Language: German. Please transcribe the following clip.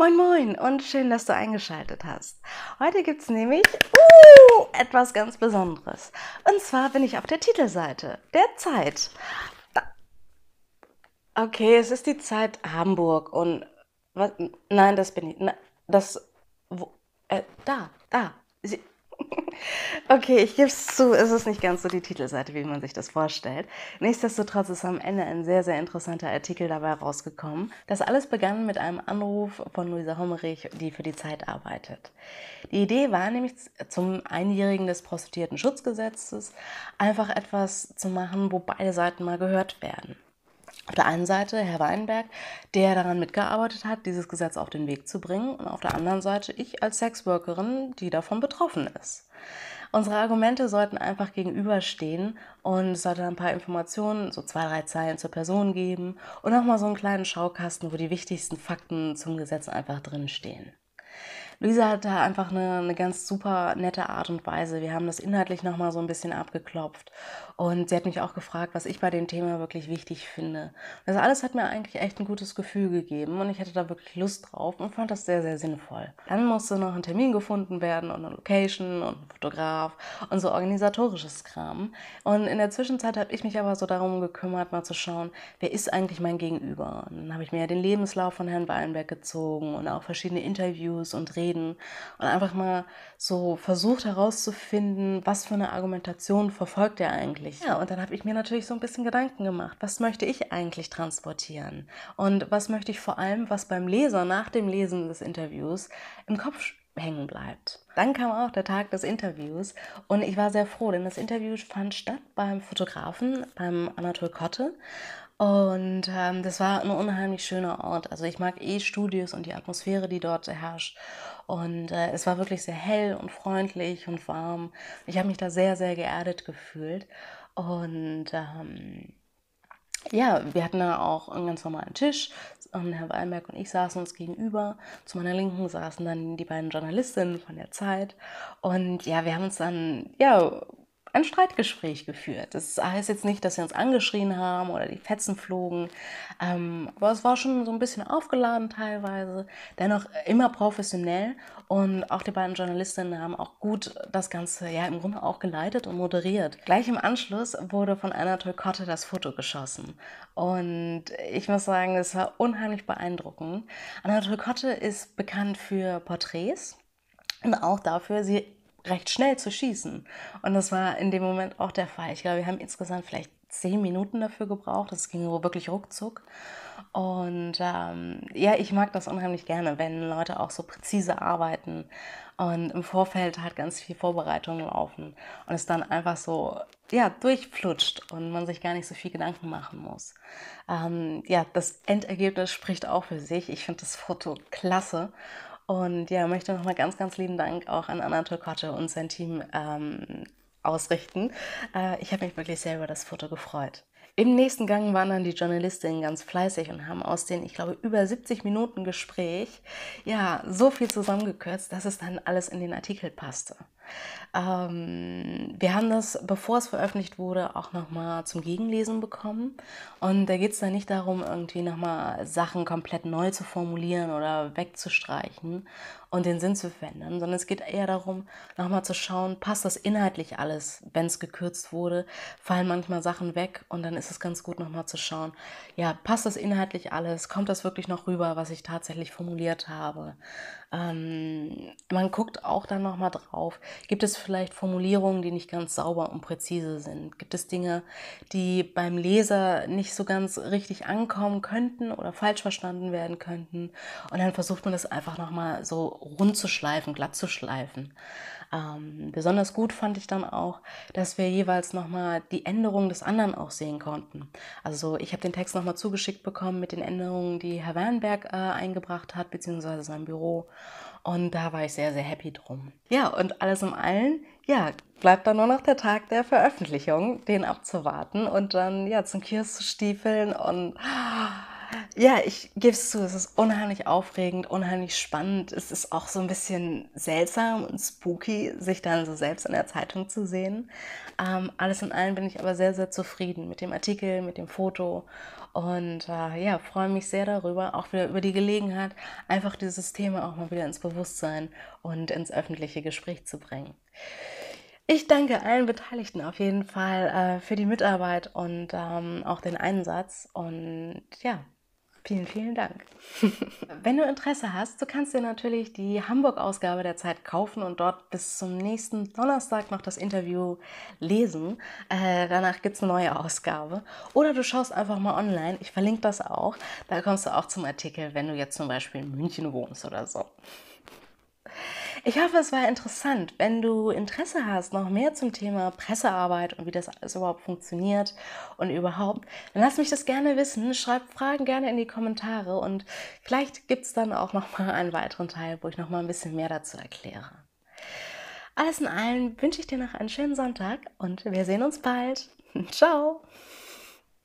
Moin Moin und schön, dass du eingeschaltet hast. Heute gibt es nämlich uh, etwas ganz Besonderes. Und zwar bin ich auf der Titelseite der Zeit. Okay, es ist die Zeit Hamburg und was, nein, das bin ich. Na, das wo, äh, da, da. Sie, Okay, ich gebe es zu, es ist nicht ganz so die Titelseite, wie man sich das vorstellt. Nichtsdestotrotz ist am Ende ein sehr, sehr interessanter Artikel dabei rausgekommen. Das alles begann mit einem Anruf von Luisa Hommerich, die für die Zeit arbeitet. Die Idee war nämlich zum Einjährigen des Prostituierten Schutzgesetzes einfach etwas zu machen, wo beide Seiten mal gehört werden auf der einen Seite Herr Weinberg, der daran mitgearbeitet hat, dieses Gesetz auf den Weg zu bringen, und auf der anderen Seite ich als Sexworkerin, die davon betroffen ist. Unsere Argumente sollten einfach gegenüberstehen und es sollte ein paar Informationen, so zwei, drei Zeilen zur Person geben und nochmal so einen kleinen Schaukasten, wo die wichtigsten Fakten zum Gesetz einfach drinstehen. Luisa hat da einfach eine, eine ganz super nette Art und Weise. Wir haben das inhaltlich nochmal so ein bisschen abgeklopft. Und sie hat mich auch gefragt, was ich bei dem Thema wirklich wichtig finde. Das also alles hat mir eigentlich echt ein gutes Gefühl gegeben und ich hatte da wirklich Lust drauf und fand das sehr, sehr sinnvoll. Dann musste noch ein Termin gefunden werden und eine Location und ein Fotograf und so organisatorisches Kram. Und in der Zwischenzeit habe ich mich aber so darum gekümmert, mal zu schauen, wer ist eigentlich mein Gegenüber. Und dann habe ich mir ja den Lebenslauf von Herrn Weinberg gezogen und auch verschiedene Interviews und Reden reden und einfach mal so versucht herauszufinden, was für eine Argumentation verfolgt er eigentlich. Ja, und dann habe ich mir natürlich so ein bisschen Gedanken gemacht, was möchte ich eigentlich transportieren und was möchte ich vor allem, was beim Leser nach dem Lesen des Interviews im Kopf hängen bleibt. Dann kam auch der Tag des Interviews und ich war sehr froh, denn das Interview fand statt beim Fotografen, beim Anatol Kotte und ähm, das war ein unheimlich schöner Ort. Also ich mag eh Studios und die Atmosphäre, die dort herrscht. Und äh, es war wirklich sehr hell und freundlich und warm. Ich habe mich da sehr, sehr geerdet gefühlt. Und ähm, ja, wir hatten da auch einen ganz normalen Tisch. Und Herr Weinberg und ich saßen uns gegenüber. Zu meiner Linken saßen dann die beiden Journalistinnen von der Zeit. Und ja, wir haben uns dann ja ein Streitgespräch geführt. Das heißt jetzt nicht, dass wir uns angeschrien haben oder die Fetzen flogen, ähm, aber es war schon so ein bisschen aufgeladen teilweise, dennoch immer professionell und auch die beiden Journalistinnen haben auch gut das Ganze ja im Grunde auch geleitet und moderiert. Gleich im Anschluss wurde von Anatol Kotte das Foto geschossen und ich muss sagen, das war unheimlich beeindruckend. Anatol Kotte ist bekannt für Porträts und auch dafür, sie recht schnell zu schießen. Und das war in dem Moment auch der Fall. Ich glaube, wir haben insgesamt vielleicht zehn Minuten dafür gebraucht. Das ging wirklich ruckzuck. Und ähm, ja, ich mag das unheimlich gerne, wenn Leute auch so präzise arbeiten und im Vorfeld halt ganz viel Vorbereitung laufen und es dann einfach so ja, durchflutscht und man sich gar nicht so viel Gedanken machen muss. Ähm, ja, das Endergebnis spricht auch für sich. Ich finde das Foto klasse und ja, möchte nochmal ganz, ganz lieben Dank auch an Anna Kotte und sein Team ähm, ausrichten. Äh, ich habe mich wirklich sehr über das Foto gefreut. Im nächsten Gang waren dann die Journalistinnen ganz fleißig und haben aus den, ich glaube, über 70 Minuten Gespräch, ja, so viel zusammengekürzt, dass es dann alles in den Artikel passte. Ähm, wir haben das, bevor es veröffentlicht wurde, auch nochmal zum Gegenlesen bekommen. Und da geht es dann nicht darum, irgendwie nochmal Sachen komplett neu zu formulieren oder wegzustreichen und den Sinn zu verändern, sondern es geht eher darum, nochmal zu schauen, passt das inhaltlich alles, wenn es gekürzt wurde, fallen manchmal Sachen weg und dann ist es ganz gut nochmal zu schauen, ja, passt das inhaltlich alles, kommt das wirklich noch rüber, was ich tatsächlich formuliert habe. Ähm, man guckt auch dann nochmal drauf. Gibt es vielleicht Formulierungen, die nicht ganz sauber und präzise sind? Gibt es Dinge, die beim Leser nicht so ganz richtig ankommen könnten oder falsch verstanden werden könnten? Und dann versucht man das einfach nochmal so rund zu schleifen, glatt zu schleifen. Ähm, besonders gut fand ich dann auch, dass wir jeweils nochmal die Änderungen des anderen auch sehen konnten. Also ich habe den Text nochmal zugeschickt bekommen mit den Änderungen, die Herr Wernberg äh, eingebracht hat, beziehungsweise sein Büro. Und da war ich sehr, sehr happy drum. Ja, und alles im allen, ja, bleibt dann nur noch der Tag der Veröffentlichung, den abzuwarten und dann ja zum Kiosk zu stiefeln und ah, ja, ich gebe es zu, es ist unheimlich aufregend, unheimlich spannend. Es ist auch so ein bisschen seltsam und spooky, sich dann so selbst in der Zeitung zu sehen. Ähm, alles in allem bin ich aber sehr, sehr zufrieden mit dem Artikel, mit dem Foto und äh, ja, freue mich sehr darüber, auch wieder über die Gelegenheit, einfach dieses Thema auch mal wieder ins Bewusstsein und ins öffentliche Gespräch zu bringen. Ich danke allen Beteiligten auf jeden Fall äh, für die Mitarbeit und ähm, auch den Einsatz. Und ja, Vielen, vielen Dank. Wenn du Interesse hast, so kannst du natürlich die Hamburg-Ausgabe der Zeit kaufen und dort bis zum nächsten Donnerstag noch das Interview lesen. Äh, danach gibt es eine neue Ausgabe. Oder du schaust einfach mal online. Ich verlinke das auch. Da kommst du auch zum Artikel, wenn du jetzt zum Beispiel in München wohnst oder so. Ich hoffe, es war interessant. Wenn du Interesse hast, noch mehr zum Thema Pressearbeit und wie das alles überhaupt funktioniert und überhaupt, dann lass mich das gerne wissen. Schreib Fragen gerne in die Kommentare und vielleicht gibt es dann auch noch mal einen weiteren Teil, wo ich noch mal ein bisschen mehr dazu erkläre. Alles in allem wünsche ich dir noch einen schönen Sonntag und wir sehen uns bald. Ciao!